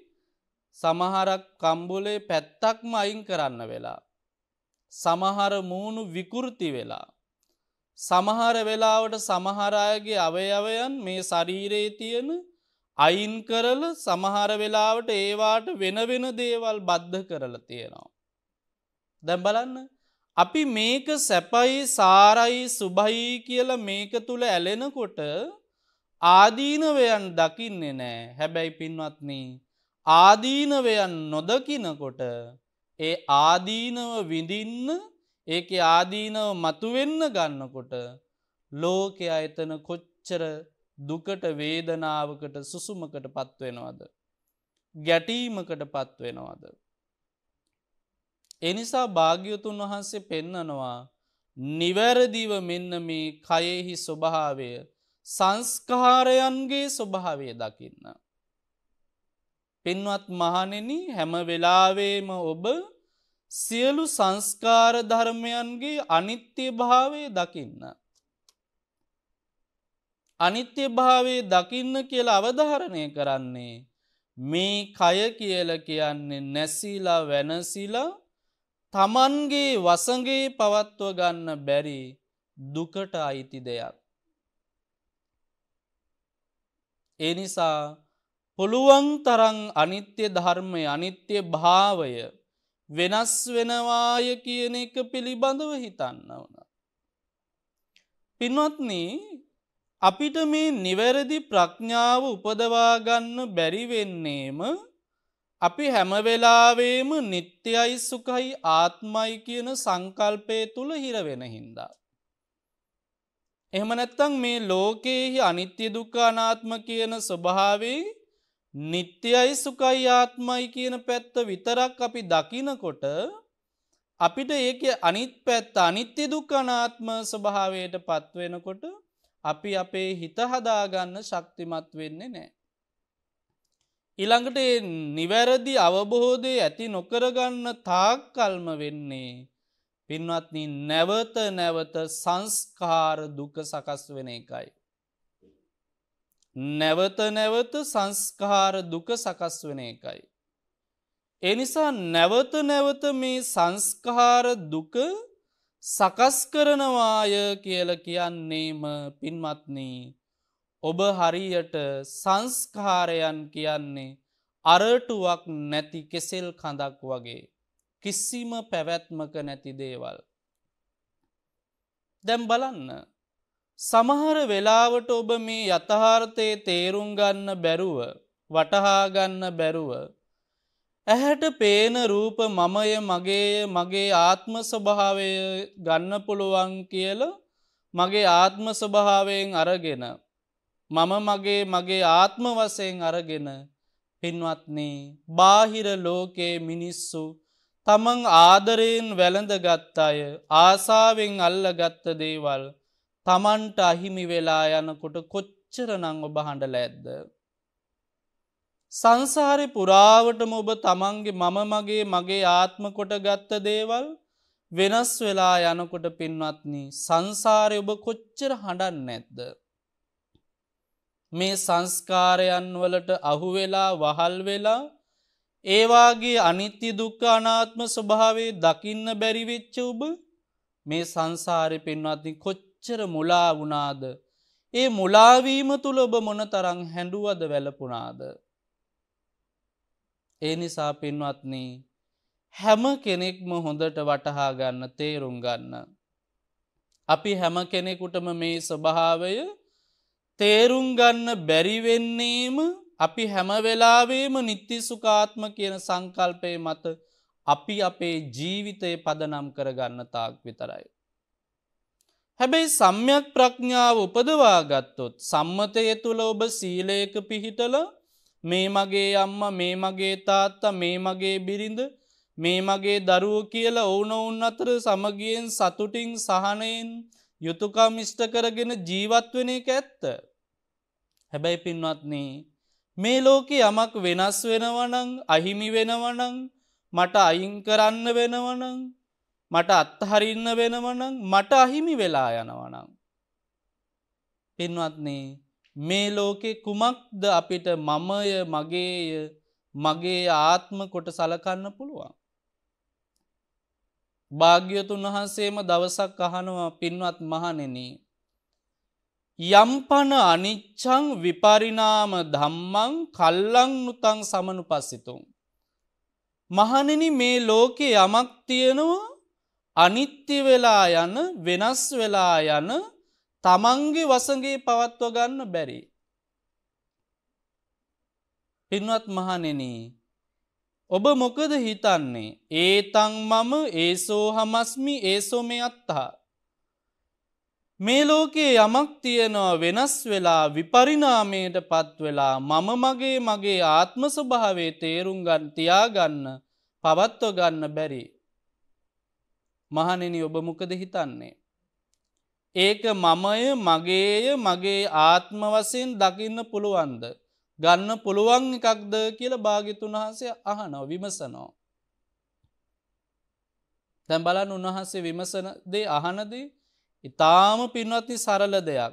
සමහරක් කම්බුලේ පැත්තක්ම අයින් කරන්න වෙලා. සමහර මූුණු විකෘති වෙලා. සමහර වෙලාවට සමහරායගේ අවයවයන් මේ ශරීරයේ තියෙන අයින් කරල සමහර වෙලාවට ඒවාට වෙන වෙන දේවල් බද්ධ කරල තියෙනවා. දැම් බලන්න අපි මේක සැපයි සාරයි සුභයි කියල මේක තුළ ඇලෙනකොට ආදීනවයන් දකින්නේ නෑ හැබැයි පින්වත්නී ආදීනවයන් නොදකිනකොට ඒ ආදීනව විඳින්න ඒක ආදීනව මතුවෙන්න ගන්නකොට ලෝකය අයතන කොච්චර දුකට වේදනාවකට සුසුමකට පත්වෙනවද. ගැටීමකට පත්වෙනවද. එනිසා භාග්‍යතුන් වහන්සේ පෙන්නනවා නිවැරදිව මෙන්න මේ කයෙහි ස්වභාවය සංස්කාරයන්ගේ ස්වභාවය දකින්න. පින්වත් මහනෙන හැම වෙලාවේම ඔබ සියලු සංස්කාර ධර්මයන්ගේ අනිත්‍ය භාවේ දකින්න. අනිත්‍ය භාවේ දකින්න කියලා අවධාරණය කරන්නේ මේ කය කියල කියන්නේ නැසීලා වෙනසිලා තමන්ගේ වසගේ පවත්ව ගන්න බැරි දුකට අයිති දෙයක්. එනිසා පුළුවන් තරන් අනිත්‍ය ධර්මය අනිත්‍ය භාවය වෙනස් වෙනවාය කියන එක පිළිබඳව හිතන්න වන. පින්වත්න අපිට මේ නිවැරදි ප්‍රඥාව උපදවාගන්න බැරිවෙන්නේම අපි හැමවෙලාවේම නිත්‍යයි සුකයි ආත්මයි කියන සංකල්පය තුළ හිරවෙන හින්දා. එහම නැත්තං මේ ලෝකයෙහි අනිත්‍ය දුකානාත්ම කියන ස්වභාවේ නිත්‍යයි සුකයි ආත්මයි කියන පැත්ත විතරක් අපි දකිනකොට අපිට ඒක අනිත් පැත්ත අනිත්‍ය දුක්කනාත්ම ස්වභාවයට පත්වෙනකොට අපි අපේ හිත හදාගන්න ශක්තිමත් වෙන්නේ නෑ. ඉළඟට නිවැරදි අවබොහෝදය ඇති නොකරගන්න තාක් කල්ම වෙන්නේ. පින්වත්නි නැවත නැවත සංස්කාර දුක සකස් වෙන එකයි. නැවත නැවත සංස්කාර දුක සකස් වෙන එකයි. එනිසා නැවත නැවත මේ සංස්කාර දුක සකස් කරනවාය කියල කියන්නේම පින්මත්නී ඔබ හරියට සංස්කාරයන් කියන්නේ අරටුවක් නැති කෙසෙල් කඳක් වගේ කිසිම පැවැත්මක නැති දේවල්. දැම් බලන්න සමහර වෙලාවට ඔබ මේ යථහාර්ථයේ තේරුම් ගන්න බැරුව වටහාගන්න බැරුව. ඇහැට පේන රූප මමය මගේය මගේ ආත්ම ස්වභාවය ගන්න පුළුවන් කියල මගේ ආත්ම ස්වභාවයෙන් අරගෙන. මම මගේ මගේ ආත්ම වසයෙන් අරගෙන පින්වත්නේ බාහිර ලෝකයේ මිනිස්සු තමන් ආදරයෙන් වැළඳගත් අය ආසාවෙන් අල්ලගත්ත දේවල්. තමන්ට අහිමි වෙලා යනකොට කොච්චර නං ඔබ හඬල ඇද්ද. සංසාරි පුරාවටම ඔබ තමන්ගේ මම මගේ මගේ ආත්ම කොට ගත්ත දේවල් වෙනස් වෙලා යනකොට පින්වත්න සංසාරය ඔබ කොච්චර හඬන්න නැද්ද. මේ සංස්කාරයන් වලට අහුවෙලා වහල් වෙලා ඒවාගේ අනිත්‍ය දුක්ක අනාත්ම ස්වභාවේ දකින්න බැරිවෙච්ච ඔබ මේ සංසාරය පෙන්වත්ති කොච්ච කොච්චර මුලා වුණාද. ඒ මුලාවීම තුළ ඔබ මොන තරං හැඩුවද වැලපුනාාද. ඒ නිසා පින්වත්නී හැම කෙනෙක්ම හොඳට වටහා ගන්න තේරුම් ගන්න. අපි හැම කෙනෙකුටම මේ ස්වභාවය තේරුම් ගන්න බැරිවෙන්නේම අපි හැමවෙලාවේම නිත්‍ය සුකාත්ම කියන සංකල්පය මත අපි අපේ ජීවිතය පදනම් කරගන්න තාක් විතරයි. හැබැයි සම්යක් ප්‍රඥාව උපදවා ගත්තොත් සම්මතය තුළ ඔබ සීලයක පිහිටල මේ මගේ අම්ම මේ මගේ තාත්ත මේ මගේ බිරිඳ මේ මගේ දරුවෝ කියලා ඔවුනොවුන් අතර සමගියෙන් සතුටින් සහනයෙන් යුතුකම් ඉෂ්ට කරගෙන ජීවත්වෙන එක ඇත්ත. හැබැයි පින්වත්නේ මේ ලෝකෙ යමක් වෙනස් වෙනවනං අහිමි වෙනවනං මට අයින් කරන්න වෙනවනං මට අත්හරින්න වෙනවනං මට අහිමි වෙලා යනවනං. පින්වත්නේ මේ ලෝකෙ කුමක්ද අපිට මමය මගේය මගේ ආත්ම කොට සලකන්න පුළුවන්. භාග්‍යතුන් වහන්සේම දවසක් අහනවා පින්වත් මහනෙන. යම්පන අනිච්චං විපරිනාම ධම්මං කල්ලං නුතං සමනු පස්සිතුම්. මහනෙන මේ ලෝකෙ යමක් තියෙනවා අනිත්‍ය වෙලා යන වෙනස් වෙලා යන තමන්ගේ වසගේ පවත්ව ගන්න බැරි. පින්වත් මහනෙන ඔබ මොකද හිතන්නේ ඒතං මම ඒසෝ හමස්මි ඒසෝ මේ අත්තහා. මේ ලෝකයේ යමක් තියෙනවා වෙනස් වෙලා විපරිනාමයට පත්වෙලා මම මගේ මගේ ආත්ම ස්වභාවේ තේරුම් ගන් තියාගන්න පවත්ව ගන්න බැරි. මහනෙන ඔබ මොකද හිතන්නේ. ඒක මමය මගේය මගේ ආත්ම වසයෙන් දකින්න පුළුවන්ද. ගන්න පුළුවන් එකක්ද කියල භාගිතුන් වහන්සේ අහනෝ විමසනෝ. තැන් බලන් උන්වහන්සේ විමසනදේ අහනදී ඉතාම පින්වත්ති සරල දෙයක්.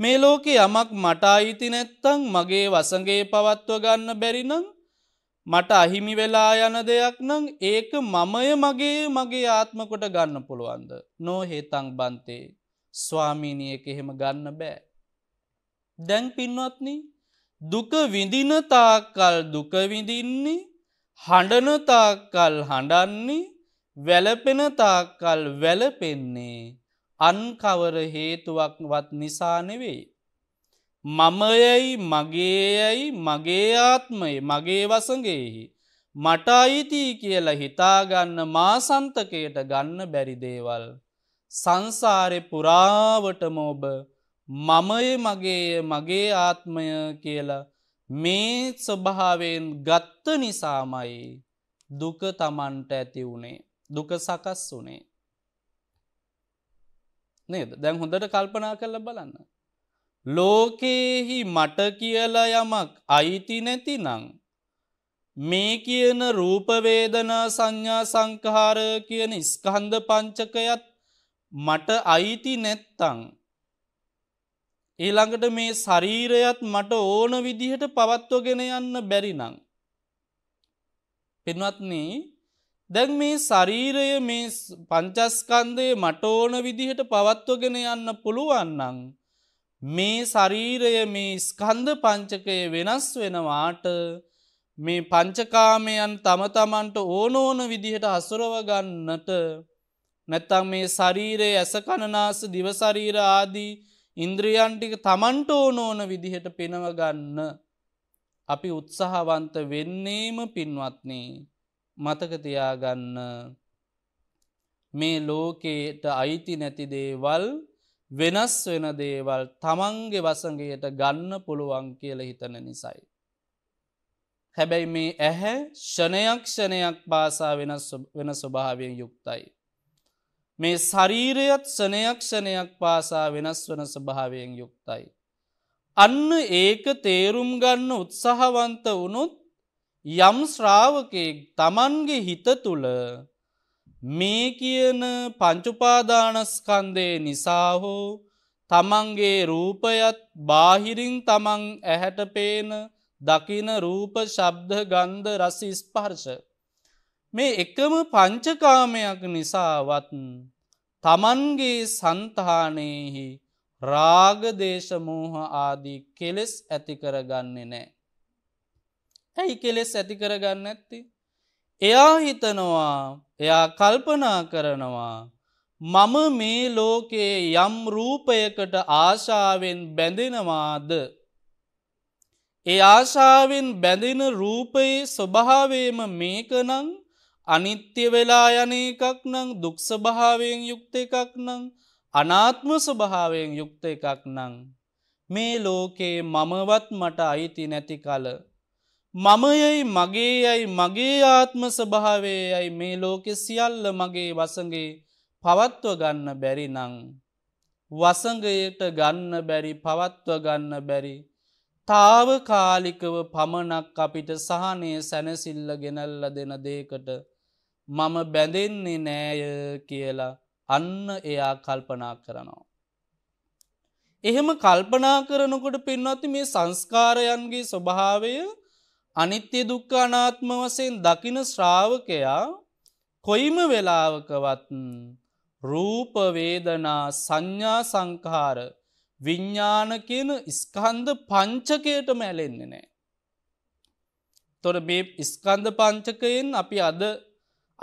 මේ ලෝකෙ යමක් මට අයිති නැත්තං මගේ වසගේ පවත්ව ගන්න බැරිනං මට අහිමි වෙලා යන දෙයක් නම් ඒක මමය මගේ මගේ ආත්මකොට ගන්න පුළුවන්ද. නෝහේතං බන්තේ ස්වාමීණිය එක එහෙම ගන්න බෑ. දැන් පින්වත්න දුක විඳිනතාකල් දුකවිඳින්නේ හඬනතාකල් හඬන්නේ වැලපෙනතාකල් වැලපෙන්නේ අන්කවර හේතුවක්වත් නිසා නෙවෙයි. මමයයි මගේයයි මගේ ආත්මයේ මගේ වසගේහි. මට අයිතිී කියල හිතාගන්න මාසන්තකයට ගන්න බැරි දේවල්. සංසාරෙ පුරාවටම ඔබ මමය මගේ මගේ ආත්මය කියලා මේ ස්වභාවෙන් ගත්ත නිසාමයි දුක තමන්ට ඇති වුණේ දුක සකස් වුනේ. නේද දැන් හොඳට කල්පනා කරල බලන්න. ලෝකයෙහි මට කියලා යමක් අයිති නැතිනං. මේ කියන රූපවේදනා සංඥා සංකහාර කියන ස්කන්ධ පංචකයත් මට අයිති නැත්තං. ඊළඟට මේ ශරීරයත් මට ඕන විදිහට පවත්වගෙන යන්න බැරිනං. පෙන්වත්න්නේ දැන් මේ ශරීරය මේ පංචස්කන්දය මට ඕන විදිහට පවත්වගෙන යන්න පුළුවන්නං. මේ ශරීරය මේ ස්කන්ධ පංචකය වෙනස් වෙනවාට මේ පංචකාමයන් තම තමන්ට ඕන ඕන විදිහට හසුරවගන්නට නැත්තම් මේ ශරීරයේ ඇස කණනාස දිවශරීර ආදී ඉන්ද්‍රියන්ටික තමන්ට ඕන ඕන විදිහට පෙනවගන්න අපි උත්සාහවන්ත වෙන්නේම පින්වත්නේ මතකතියාගන්න මේ ලෝකයට අයිති නැති දේවල් වෙනස් වෙන දේවල් තමන්ගේ වසගේයට ගන්න පුළුවන් කියල හිතන නිසයි. හැබැයි මේ ඇහැ ෂණයක්ෂණයක් පාසා වෙන ස්වභාවයෙන් යුක්තයි. මේ ශරීරයත් සනයක්ෂණයක් පාසා වෙනස් වන ස්වභාවයෙන් යුක්තයි. අන්න ඒක තේරුම් ගන්න උත්සාහවන්ත වනුත් යම් ශ්‍රාවකයෙක් තමන්ගේ හිත තුළ මේ කියන පංචුපාදානස්කන්දය නිසා හෝ තමන්ගේ රූපයත් බාහිරින් තමන් ඇහැට පේන දකින රූප ශබ්ද ගන්ධ රස ස්පර්ශ. මේ එකම පංචකාමයක් නිසාවත් තමන්ගේ සන්තානයෙහි රාගදේශමූහ ආදී කෙලෙස් ඇතිකරගන්නේ නෑ. ඇයි කෙලෙස් ඇතිකරගන්න ඇත්ති. එයා හිතනවා එයා කල්පනා කරනවා මම මේ ලෝකයේ යම් රූපයකට ආශාවෙන් බැඳෙනවාද. ඒ ආශාවෙන් බැඳෙන රූපයේ ස්වභාවේම මේකනං අනිත්‍ය වෙලා යන එකක් නං දුක්ස්භාවයෙන් යුක්ත එකක් නං අනාත්ම ස්වභාවයෙන් යුක්ත එකක් නං. මේ ලෝකයේ මමවත් මට අයිති නැති කල. මමයයි මගේයයි මගේ ආත්ම ස්වභාවයයි මේ ලෝකෙ සියල්ල මගේ වසගේ පවත්ව ගන්න බැරි නං. වසඟයට ගන්න බැරි පවත්ව ගන්න බැරි. තාවකාලිකව පමණක් අපිට සහනය සැනසිල්ල ගෙනල්ල දෙන දේකට මම බැඳෙන්නේ නෑය කියලා අන්න එයා කල්පනා කරනවා. එහෙම කල්පනා කරනකොට පින්වත්ති මේ සංස්කාරයන්ගේ ස්වභාවය අනිත්‍ය දුක්ඛ අනාත්ම වශයෙන් දකින ශ්‍රාවකයා කොයිම වෙලාවකවත් රූප වේදනා සංඥා සංඛාර විඥාන කියන ස්කන්ධ පංචකයටම ඇලෙන්නේ නැහැ. තොර මේ ස්කන්ධ පංචකයෙන් අපි අද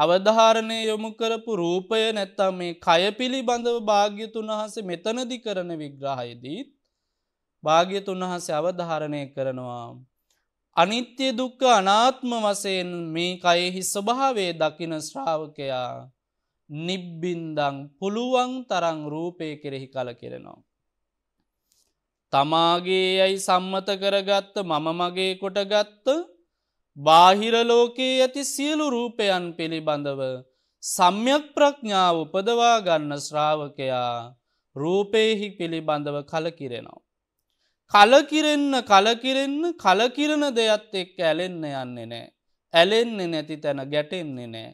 අවධාරණය යොමු කරපු රූපය නැත්තම් මේ කය පිළිබඳව භාග්‍යතුන් වහන්සේ මෙතනදි කරන විග්‍රහයේදීත් භාග්‍යතුන් වහන්සේ අවධාරණය කරනවා අනිත්‍ය දුක්ක අනාත්ම වසයෙන් මේ කයෙහි ස්වභාවේ දකින ශ්‍රාවකයා නිබ්බින්දං පුළුවන් තරං රූපය කෙරෙහි කල කෙරෙනවා. තමාගේ යැයි සම්මත කරගත්ත මම මගේ කොටගත්ත බාහිරලෝකයේ ඇති සියලු රූපයන් පිළිබඳව සම්යක් ප්‍රඥාව උපදවා ගන්න ශ්‍රාවකයා රූපයෙහි පිළිබඳව කලකිරෙනවා. කලකිරෙන්න කලකිරෙන්න කලකිරණ දෙයක්ත් එක් ඇලෙන්න යන්නේ නෑ. ඇලෙන්නේ නැති තැන ගැටෙන්නේ නෑ.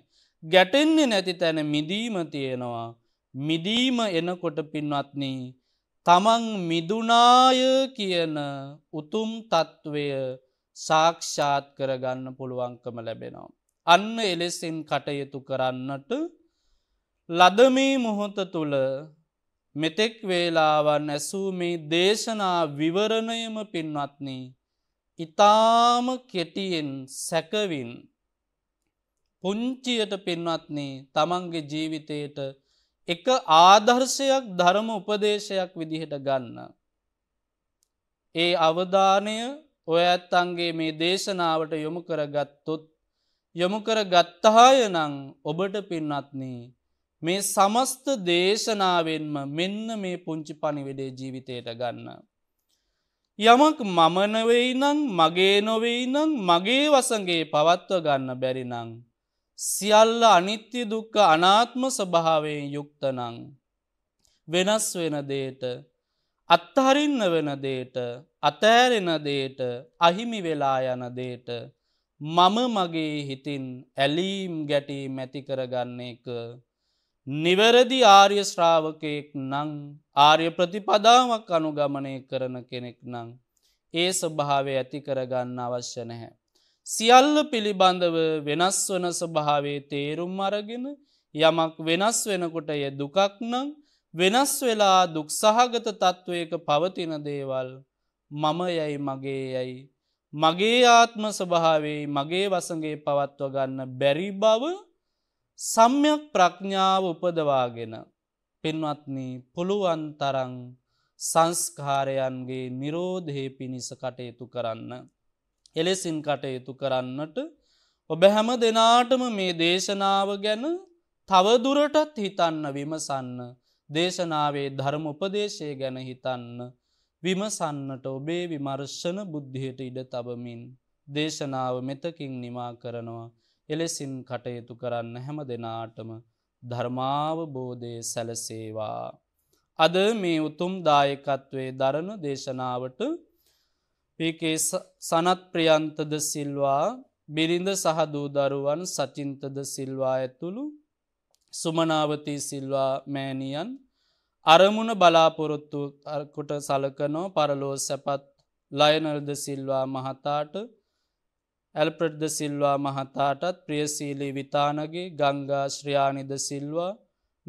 ගැටෙන්නේ නැති තැන මිදීම තියෙනවා. මිදීම එනකොට පින්වත්නී. තමන් මිදුනාය කියන උතුම් තත්ත්වය සාක්ෂාත් කරගන්න පුළුවන්කම ලැබෙනවා. අන්න එලෙසින් කටයුතු කරන්නට ලදමී මොහොත තුළ මෙතෙක් වේලාවන් ඇසූ මේ දේශනා විවරණයම පින්වත්න ඉතාම කෙටියෙන් සැකවින් පුංචියට පින්වත්න තමන්ගේ ජීවිතයට එක ආදර්ශයක් ධර්ම උපදේශයක් විදිහට ගන්න. ඒ අවධානය ඔය ඇත්තන්ගේ මේ දේශනාවට යොමු කර ගත්තොත් යොමු කර ගත්තාය නං ඔබට පින්නත්නී මේ සමස්ත දේශනාවෙන්ම මෙන්න මේ පුංචි පණිවිඩේ ජීවිතයට ගන්න. යමක් මමනවෙයි නං මගේ නොවෙයි නං මගේ වසගේ පවත්ව ගන්න බැරිනං. සියල්ල අනිත්‍ය දුක්ක අනාත්ම ස්වභාවයෙන් යුක්තනං. වෙනස් වෙන දේට අත්හරින්න වෙන දේට අතෑරෙන දේට අහිමි වෙලා යන දේට මම මගේ හිතින් ඇලීම් ගැටී මැතිකරගන්නේ එක නිවැරදි ආර්ය ශ්‍රාවකයෙක් නං ආර්ය ප්‍රතිපදාවක් අනුගමනය කරන කෙනෙක් නං. ඒ ස්වභාවය ඇති කරගන්න අවශ්‍ය නැහැ. සියල්ල පිළිබඳව වෙනස් වන ස්වභාවේ තේරුම් අරගෙන යමක් වෙනස් වෙනකොට ය දුකක් නං වෙනස් වෙලා දුක්සහගත තත්ත්වයක පවතින දේවල් මම යැයි මගේ යැයි. මගේ ආත්ම ස්වභාවේ මගේ වසගේ පවත්ව ගන්න බැරි බව සම්යක් ප්‍රඥාව උපදවාගෙන පෙන්වත්න පුළුවන් තරං සංස්කාරයන්ගේ නිරෝධය පිණිස කටයුතු කරන්න. එලෙසින් කටයුතු කරන්නට ඔබ හැම දෙනාටම මේ දේශනාව ගැන තවදුරටත් හිතන්න විමසන්න දේශනාවේ ධර්ම උපදේශය ගැන හිතන්න විමසන්නට ඔබේ විමර්ශන බුද්ධයට ඉඩ තබමින් දේශනාව මෙතකින් නිමා කරනවා. එලෙසින් කටයුතු කරන්න හැම දෙනාටම ධර්මාවබෝධය සැලසේවා. අද මේ උතුම් දායකත්වේ දරනු දේශනාවට පකේ සනත් ප්‍රියන්තද සිල්වා බිරිඳ සහදූ දරුවන් සචින්තද සිල්වා ඇතුළු සුමනාවතී සිල්වා මෑණියන් අරමුණ බලාපොරොත්තු කොට සලකනෝ පරලෝ සැපත් ලයනල්ද සිල්වා මහතාට ඇල්ප්‍රට්ද සිල්වා මහතාටත් ප්‍රියසීලී විතානගේ ගංගා ශ්‍රයානිද සිල්වා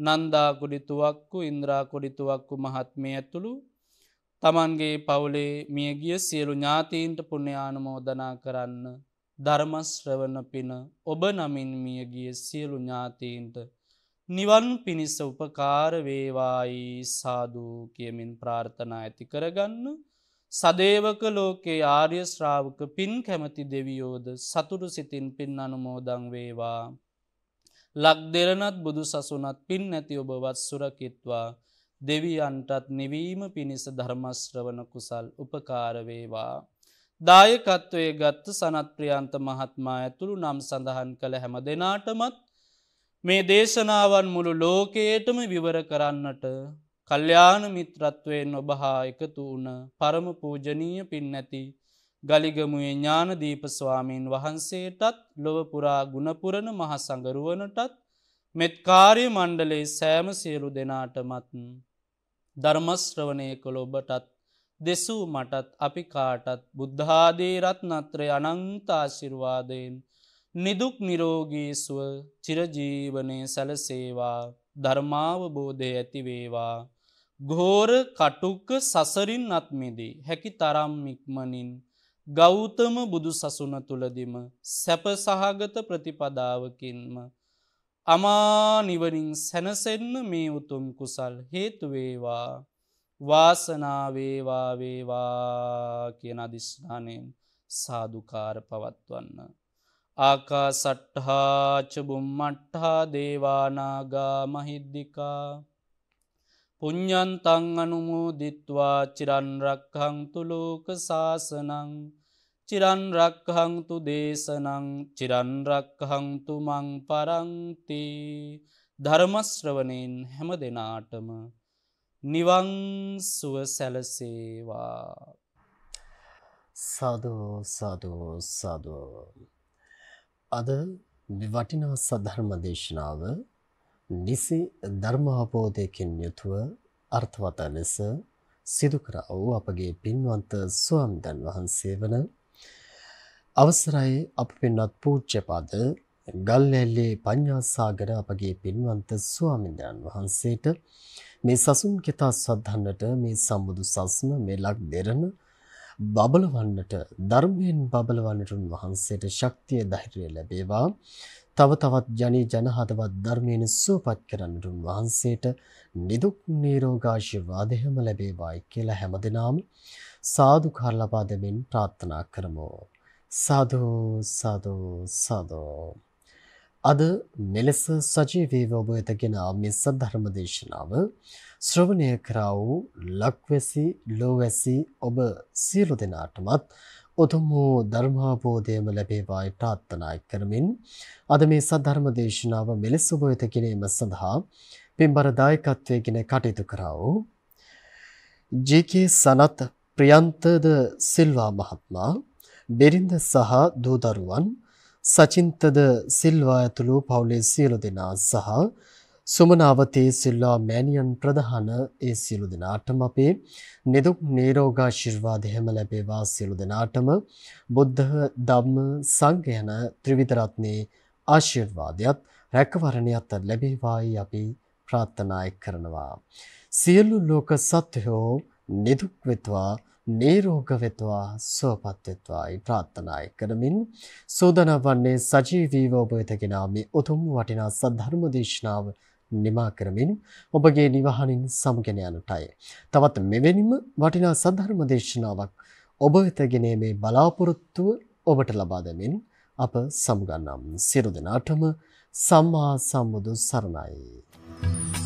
නන්දාකුඩිතුවක්කු ඉන්ද්‍රාකුඩිතුවක්කු මහත්මය ඇතුළු තමන්ගේ පවුලේ මියගිය සියලු ඥාතීන්ට පුුණ්‍යානුමෝදනා කරන්න ධර්මශ්‍රවන පින ඔබ නමින් මියගිය සියලු ඥාතීන්ට නිවන් පිණිස උපකාරවේවායි සාධූ කියමින් ප්‍රාර්ථනා ඇති කරගන්න සදේවක ලෝකයේ ආර්ය ශ්‍රාවක පින් කැමති දෙවියෝද සතුරු සිතින් පින් අනුමෝදං වේවා. ලක් දෙරනත් බුදු සසුනත් පින් නැති ඔබවත් සුරකිත්වා දෙවියන්ටත් නිවීම පිණිස ධර්මශ්‍රවන කුසල් උපකාරවේවා. දායකත්වය ගත්ත සනත්ප්‍රියන්ත මහත්මා ඇතුළු නම් සඳහන් කළ හැම දෙනාටමත් මේ දේශනාවන් මුළු ලෝකයටම විවර කරන්නට කල්්‍යාන මිත්‍රත්වයෙන් ඔබහා එකතු වන පරම පූජනීය පින්නැති ගලිගමුවේ ඥානදීප ස්වාමීන් වහන්සේටත් ලොවපුරා ගුණපුරණ මහසඟරුවනටත් මෙත්කාරය මණ්ඩලේ සෑම සියලු දෙනාටමත් ධර්මස්ත්‍රවනය කළ ඔබටත් දෙසූ මටත් අපි කාටත් බුද්ධාදීරත් නත්‍රය අනංතාශිර්වාදයෙන් නිදුක් නිරෝගීස්ව චිරජීවනය සැලසේවා ධර්මාවබෝධය ඇතිවේවා ගෝර කටුක්ක සසරින් අත්මිදී හැකි තරම්මික්මනින් ගෞතම බුදු සසුන තුළදිම සැප සහගත ප්‍රතිපදාවකින්ම අමානිවනින් සැනසෙන්න මේ උතුම් කුසල් හේතුවේවා වාසනාවේවාවේවා කියන අධිෂ්ඨානයෙන් සාධකාර පවත්වන්න. ආකා සට්හාචබුම් මට්හා දේවානාගා මහිද්දිිකා පුඤ්ඥන්තං අනුමෝ දිත්වා චිරන්රක්හංතු ලෝක සාසනං චිරන්රක්හංතු දේශනං චිරන්රක්හංතු මං පරංති ධර්මශ්‍රවනයෙන් හැම දෙනාටම නිවංසුව සැලසේවා සාධෝ සාධෝ සාධෝ අද වටිනා සධර්ම දේශනාව නිසි ධර්මාබෝධයකින් යුතුව අර්ථවත් ලෙස සිදු කර වූ අපගේ පින්වන්ත ස්වාමීන් වහන්සේ වන අවසරයි අප පින්වත් පූජ්‍යපද ගල්ලැල්ලේ පඤ්ඤාසාගර අපගේ පින්වන්ත ස්වාමීන් වහන්සේට මේ සසුන් කිතා සද්ධන්නට මේ සම්බුදු සස්න මේ ලක් දෙරණ බබලවන්නට ධර්මයෙන් බබලවන්නට වහන්සේට ශක්තිය ධෛර්යය ලැබේවා තව තවත් ජනී ජනහතවත් ධර්මයෙන් සුවපත් කරන්නට උන්වහන්සේට නිදුක් නිරෝගාශිර්වාද හැම ලැබේවායි කියලා හැමදෙනාම සාදු කරලපා දෙමින් ප්‍රාර්ථනා කරමු. සාදු සාදු සාදු. අද මෙලෙස සජීවීව ඔබ වෙතගෙන මේ සද්ධර්ම දේශනාව ශ්‍රවණය කරා වූ ලක්වැසි ලෝවැසි ඔබ සියලු දෙනාටමත් උතුම් වූ ධර්මාභෝධයම ලැබේවායි ප්‍රාර්ථනා කරමින් අද මේ සද්ධර්ම දේශනාව මෙලෙස ඔබ වෙත ගෙනීම සඳහා පින්බර දායකත්වයෙන් කටයුතු කරා වූ ජී.කේ. සනත් ප්‍රියන්තද සිල්වා මහත්මයා බෙරින්ද සහ දූ දරුවන් සචින්තද සිල්වා ඇතුළු පවුලේ සියලු දෙනා සහ සුමනාවතේ සිල්ලා මෑනියන් ප්‍රධාන ඒ සියලු දෙනාටම අපේ නිදුක් නිරෝගාශිර්වාද හැම ලැබේවා සියලු දෙනාටම බුද්ධ ධම්ම සංඝ යන ත්‍රිවිධ රත්නේ ආශිර්වාදයත් රැකවරණයත් ලැබේවායි අපි ප්‍රාර්ථනා කරනවා සියලු ලෝක සත්වෝ නිදුක් වෙත්වා නිරෝග වෙත්වා සුවපත් වෙත්වායි ප්‍රාර්ථනා කරමින් සෝදනවන්නේ සජීවීව ඔබ වෙත ගෙනා මේ උතුම් වටිනා සද්ධර්ම දේශනාව නිමා කරමින් ඔබගේ නිවහනින් සමුගෙන යනටයි. තවත් මෙවැනිම වටිනා සද්ධර්ම දේශනාවක් ඔබ වෙත ගෙනීමේ බලාපොරොත්තුව ඔබට ලබා දෙමින් අප සමුගන්නම්. සියලු දෙනාටම සම්මා සම්බුදු සරණයි. Thank you.